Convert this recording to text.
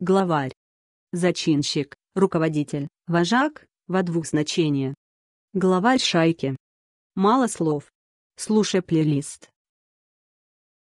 главарь, зачинщик, руководитель, вожак, во двух значениях. Главарь шайки. Мало слов. Слушай плейлист.